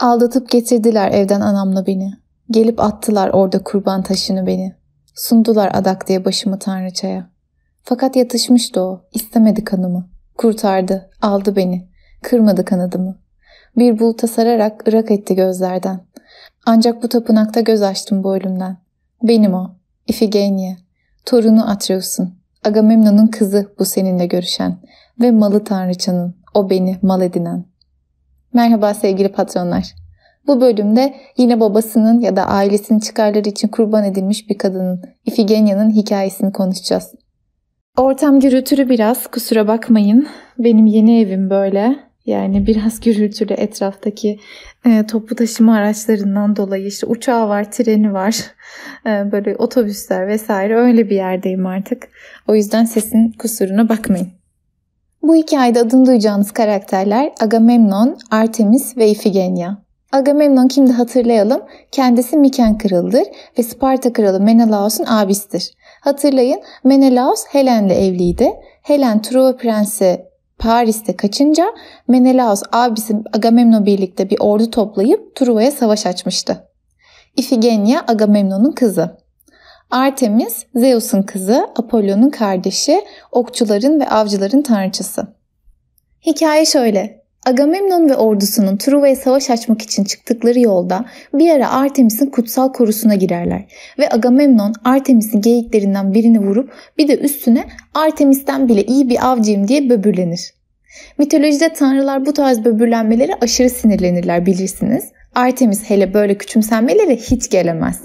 Aldatıp getirdiler evden anamla beni. Gelip attılar orada kurban taşını beni. Sundular adak diye başımı tanrıçaya. Fakat yatışmıştı o. İstemedi kanımı. Kurtardı. Aldı beni. Kırmadı kanadımı. Bir buluta sararak ırak etti gözlerden. Ancak bu tapınakta göz açtım bu ölümden. Benim o. Ifigenia. Torunu Atreus'un. Agamemnon'un kızı bu seninle görüşen. Ve malı tanrıçanın. O beni mal edinen.'' Merhaba sevgili patronlar. Bu bölümde yine babasının ya da ailesinin çıkarları için kurban edilmiş bir kadının, Ifigenya'nın hikayesini konuşacağız. Ortam gürültülü biraz, kusura bakmayın. Benim yeni evim böyle. Yani biraz gürültülü etraftaki e, toplu taşıma araçlarından dolayı işte uçağı var, treni var, e, böyle otobüsler vesaire öyle bir yerdeyim artık. O yüzden sesin kusuruna bakmayın. Bu hikayede adını duyacağınız karakterler Agamemnon, Artemis ve Ifigenia. Agamemnon kimdi hatırlayalım. Kendisi Miken kralıdır ve Sparta kralı Menelaus'un abisidir. Hatırlayın Menelaus Helen'le evliydi. Helen Truva prensi Paris'te kaçınca Menelaus abisi Agamemnon birlikte bir ordu toplayıp Truva'ya savaş açmıştı. İfigenia Agamemnon'un kızı. Artemis, Zeus'un kızı, Apollon'un kardeşi, okçuların ve avcıların tanrıçası. Hikaye şöyle. Agamemnon ve ordusunun Truva'ya savaş açmak için çıktıkları yolda bir ara Artemis'in kutsal korusuna girerler ve Agamemnon Artemis'in geyiklerinden birini vurup bir de üstüne Artemis'ten bile iyi bir avcıyım diye böbürlenir. Mitolojide tanrılar bu tarz böbürlenmelere aşırı sinirlenirler bilirsiniz. Artemis hele böyle küçümsenmelere hiç gelemez.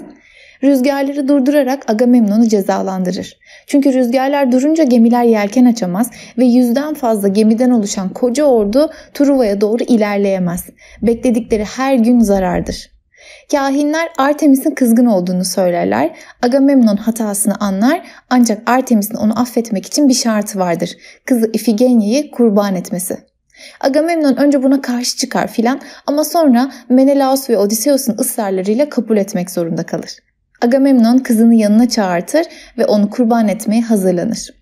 Rüzgarları durdurarak Agamemnon'u cezalandırır. Çünkü rüzgarlar durunca gemiler yelken açamaz ve yüzden fazla gemiden oluşan koca ordu Truva'ya doğru ilerleyemez. Bekledikleri her gün zarardır. Kahinler Artemis'in kızgın olduğunu söylerler. Agamemnon hatasını anlar ancak Artemis'in onu affetmek için bir şartı vardır. Kızı Ifigenya'yı kurban etmesi. Agamemnon önce buna karşı çıkar filan ama sonra Menelaos ve Odysseus'un ısrarlarıyla kabul etmek zorunda kalır. Agamemnon kızını yanına çağırtır ve onu kurban etmeye hazırlanır.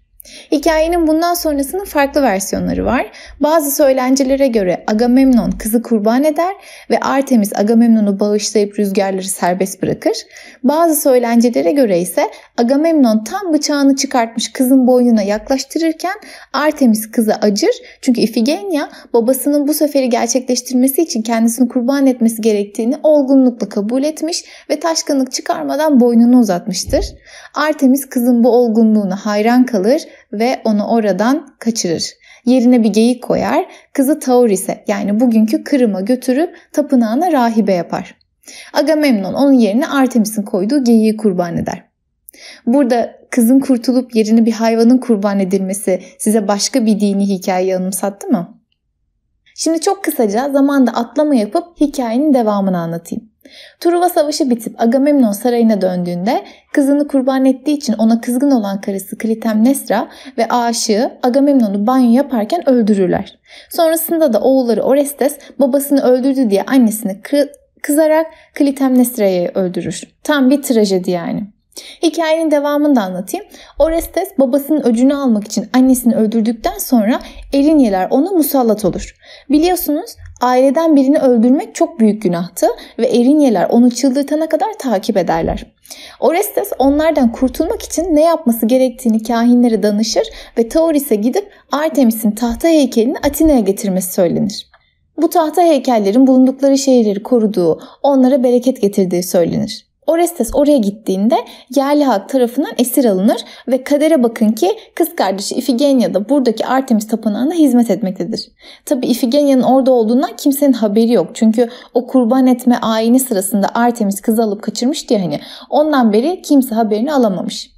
Hikayenin bundan sonrasının farklı versiyonları var. Bazı söylencilere göre Agamemnon kızı kurban eder ve Artemis Agamemnon'u bağışlayıp rüzgarları serbest bırakır. Bazı söylencilere göre ise Agamemnon tam bıçağını çıkartmış kızın boynuna yaklaştırırken Artemis kızı acır. Çünkü Ifigenia babasının bu seferi gerçekleştirmesi için kendisini kurban etmesi gerektiğini olgunlukla kabul etmiş ve taşkınlık çıkarmadan boynunu uzatmıştır. Artemis kızın bu olgunluğuna hayran kalır ve onu oradan kaçırır. Yerine bir geyik koyar, kızı Tauris'e yani bugünkü Kırım'a götürüp tapınağına rahibe yapar. Agamemnon onun yerine Artemis'in koyduğu geyiği kurban eder. Burada kızın kurtulup yerini bir hayvanın kurban edilmesi size başka bir dini hikaye anımsattı mı? Şimdi çok kısaca zamanda atlama yapıp hikayenin devamını anlatayım. Truva Savaşı bitip Agamemnon sarayına döndüğünde kızını kurban ettiği için ona kızgın olan karısı Clytemnestra ve aşığı Agamemnon'u banyo yaparken öldürürler. Sonrasında da oğulları Orestes babasını öldürdü diye annesini kızarak Clytemnestra'yı öldürür. Tam bir trajedi yani. Hikayenin devamını da anlatayım. Orestes babasının öcünü almak için annesini öldürdükten sonra Erinyeler ona musallat olur. Biliyorsunuz aileden birini öldürmek çok büyük günahtı ve Erinyeler onu çıldırtana kadar takip ederler. Orestes onlardan kurtulmak için ne yapması gerektiğini kahinlere danışır ve Tauris'e gidip Artemis'in tahta heykelini Atina'ya getirmesi söylenir. Bu tahta heykellerin bulundukları şehirleri koruduğu, onlara bereket getirdiği söylenir. Orestes oraya gittiğinde yerli halk tarafından esir alınır ve kadere bakın ki kız kardeşi Ifigenya da buradaki Artemis tapınağına hizmet etmektedir. Tabi Ifigenya'nın orada olduğundan kimsenin haberi yok. Çünkü o kurban etme ayini sırasında Artemis kızı alıp kaçırmış diye hani ondan beri kimse haberini alamamış.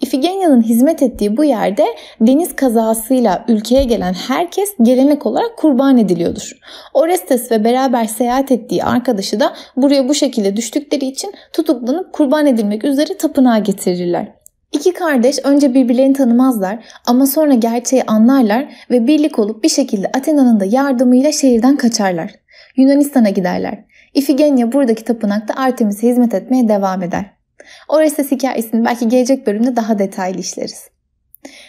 İfigenya'nın hizmet ettiği bu yerde deniz kazasıyla ülkeye gelen herkes gelenek olarak kurban ediliyordur. Orestes ve beraber seyahat ettiği arkadaşı da buraya bu şekilde düştükleri için tutuklanıp kurban edilmek üzere tapınağa getirirler. İki kardeş önce birbirlerini tanımazlar ama sonra gerçeği anlarlar ve birlik olup bir şekilde Athena'nın da yardımıyla şehirden kaçarlar. Yunanistan'a giderler. İfigenya buradaki tapınakta Artemis'e hizmet etmeye devam eder. O Orestes hikayesini belki gelecek bölümde daha detaylı işleriz.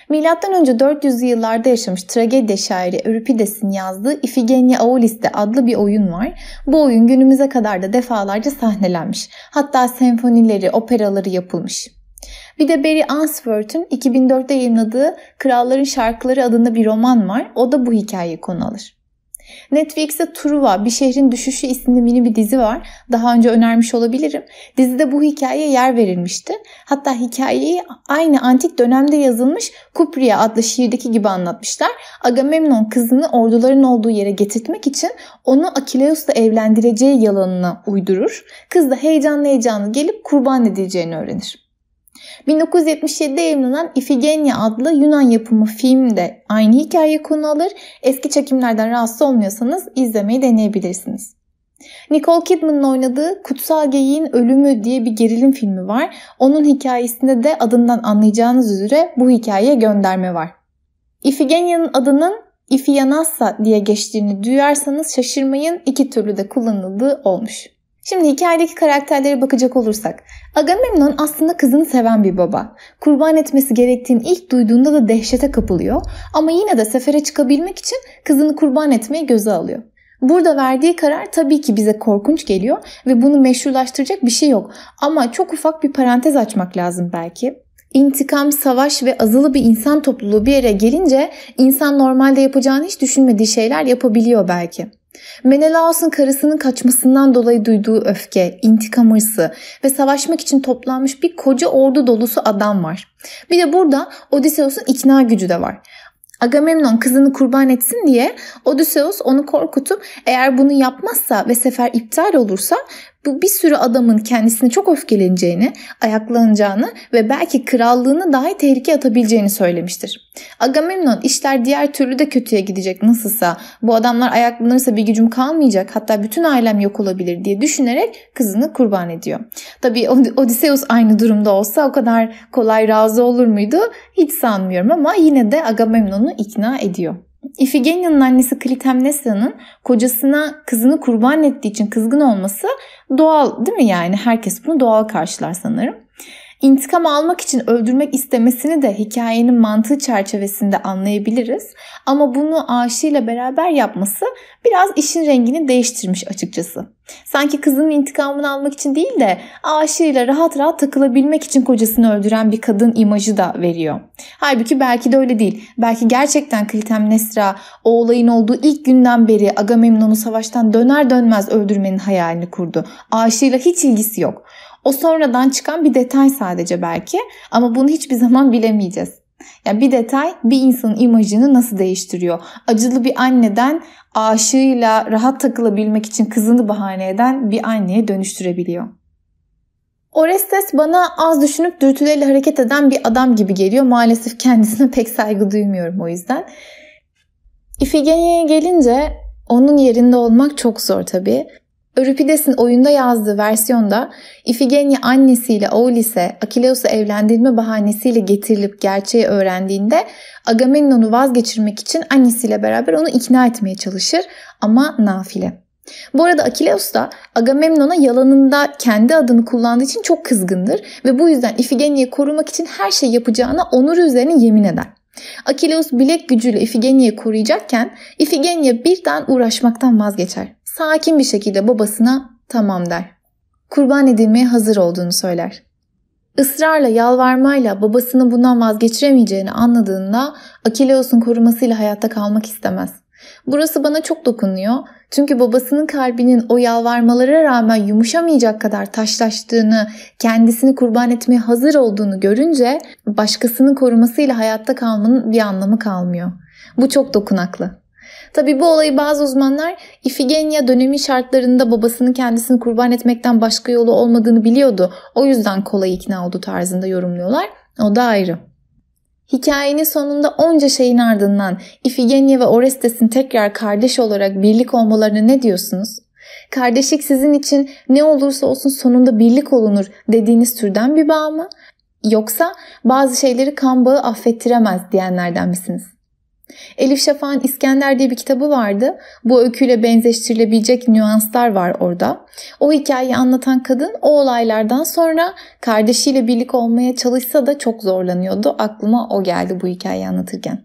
Milattan önce 400 yıllarda yaşamış tragedya şairi Euripides'in yazdığı İfigenia Auliste adlı bir oyun var. Bu oyun günümüze kadar da defalarca sahnelenmiş. Hatta senfonileri, operaları yapılmış. Bir de Barry Answorth'un 2004'te yayınladığı Kralların Şarkıları adında bir roman var. O da bu hikayeyi konu alır. Netflix'te Truva, Bir Şehrin Düşüşü isimli mini bir dizi var. Daha önce önermiş olabilirim. Dizide bu hikayeye yer verilmişti. Hatta hikayeyi aynı antik dönemde yazılmış Kupriya adlı şiirdeki gibi anlatmışlar. Agamemnon kızını orduların olduğu yere getirtmek için onu Akileus'la evlendireceği yalanına uydurur. Kız da heyecanlı heyecanlı gelip kurban edileceğini öğrenir. 1977'de yayınlanan Ifigenia adlı Yunan yapımı film de aynı hikaye konu alır. Eski çekimlerden rahatsız olmuyorsanız izlemeyi deneyebilirsiniz. Nicole Kidman'ın oynadığı Kutsal Geyiğin Ölümü diye bir gerilim filmi var. Onun hikayesinde de adından anlayacağınız üzere bu hikayeye gönderme var. Ifigenia'nın adının Ifianassa diye geçtiğini duyarsanız şaşırmayın iki türlü de kullanıldığı olmuş. Şimdi hikayedeki karakterlere bakacak olursak. Agamemnon aslında kızını seven bir baba. Kurban etmesi gerektiğini ilk duyduğunda da dehşete kapılıyor ama yine de sefere çıkabilmek için kızını kurban etmeyi göze alıyor. Burada verdiği karar tabii ki bize korkunç geliyor ve bunu meşrulaştıracak bir şey yok. Ama çok ufak bir parantez açmak lazım belki. İntikam, savaş ve azılı bir insan topluluğu bir yere gelince insan normalde yapacağını hiç düşünmediği şeyler yapabiliyor belki. Menelaos'un karısının kaçmasından dolayı duyduğu öfke, intikam hırsı ve savaşmak için toplanmış bir koca ordu dolusu adam var. Bir de burada Odysseus'un ikna gücü de var. Agamemnon kızını kurban etsin diye Odysseus onu korkutup eğer bunu yapmazsa ve sefer iptal olursa bu bir sürü adamın kendisine çok öfkeleneceğini, ayaklanacağını ve belki krallığını dahi tehlikeye atabileceğini söylemiştir. Agamemnon işler diğer türlü de kötüye gidecek nasılsa, bu adamlar ayaklanırsa bir gücüm kalmayacak hatta bütün ailem yok olabilir diye düşünerek kızını kurban ediyor. Tabi Odysseus aynı durumda olsa o kadar kolay razı olur muydu hiç sanmıyorum ama yine de Agamemnon'u ikna ediyor. Ifigenia'nın annesi Klitemnestra'nın kocasına kızını kurban ettiği için kızgın olması doğal değil mi yani? Herkes bunu doğal karşılar sanırım. İntikam almak için öldürmek istemesini de hikayenin mantığı çerçevesinde anlayabiliriz. Ama bunu aşıyla beraber yapması biraz işin rengini değiştirmiş açıkçası. Sanki kızının intikamını almak için değil de aşığıyla rahat rahat takılabilmek için kocasını öldüren bir kadın imajı da veriyor. Halbuki belki de öyle değil. Belki gerçekten Nesra o olayın olduğu ilk günden beri Agamemnon'u savaştan döner dönmez öldürmenin hayalini kurdu. Aşığıyla hiç ilgisi yok. O sonradan çıkan bir detay sadece belki ama bunu hiçbir zaman bilemeyeceğiz. Yani bir detay bir insanın imajını nasıl değiştiriyor? Acılı bir anneden aşığıyla rahat takılabilmek için kızını bahane eden bir anneye dönüştürebiliyor. Orestes bana az düşünüp dürtülerle hareket eden bir adam gibi geliyor. Maalesef kendisine pek saygı duymuyorum o yüzden. İfigenya'ya gelince onun yerinde olmak çok zor tabii. Örüpides'in oyunda yazdığı versiyonda Ifigenya annesiyle Aulis'e Akileus'u evlendirme bahanesiyle getirilip gerçeği öğrendiğinde Agamemnon'u vazgeçirmek için annesiyle beraber onu ikna etmeye çalışır ama nafile. Bu arada Akileus da Agamemnon'a yalanında kendi adını kullandığı için çok kızgındır ve bu yüzden Ifigenya'yı korumak için her şey yapacağına onur üzerine yemin eder. Akileus bilek gücüyle Ifigenya'yı koruyacakken Ifigenya birden uğraşmaktan vazgeçer sakin bir şekilde babasına tamam der. Kurban edilmeye hazır olduğunu söyler. Israrla, yalvarmayla babasının bundan vazgeçiremeyeceğini anladığında Akileos'un korumasıyla hayatta kalmak istemez. Burası bana çok dokunuyor. Çünkü babasının kalbinin o yalvarmalara rağmen yumuşamayacak kadar taşlaştığını, kendisini kurban etmeye hazır olduğunu görünce başkasının korumasıyla hayatta kalmanın bir anlamı kalmıyor. Bu çok dokunaklı. Tabii bu olayı bazı uzmanlar İfigenya dönemi şartlarında babasının kendisini kurban etmekten başka yolu olmadığını biliyordu. O yüzden kolay ikna oldu tarzında yorumluyorlar. O da ayrı. Hikayenin sonunda onca şeyin ardından İfigenya ve Orestes'in tekrar kardeş olarak birlik olmalarına ne diyorsunuz? Kardeşlik sizin için ne olursa olsun sonunda birlik olunur dediğiniz türden bir bağ mı? Yoksa bazı şeyleri kan bağı affettiremez diyenlerden misiniz? Elif Şafak'ın İskender diye bir kitabı vardı. Bu öyküyle benzeştirilebilecek nüanslar var orada. O hikayeyi anlatan kadın o olaylardan sonra kardeşiyle birlik olmaya çalışsa da çok zorlanıyordu. Aklıma o geldi bu hikayeyi anlatırken.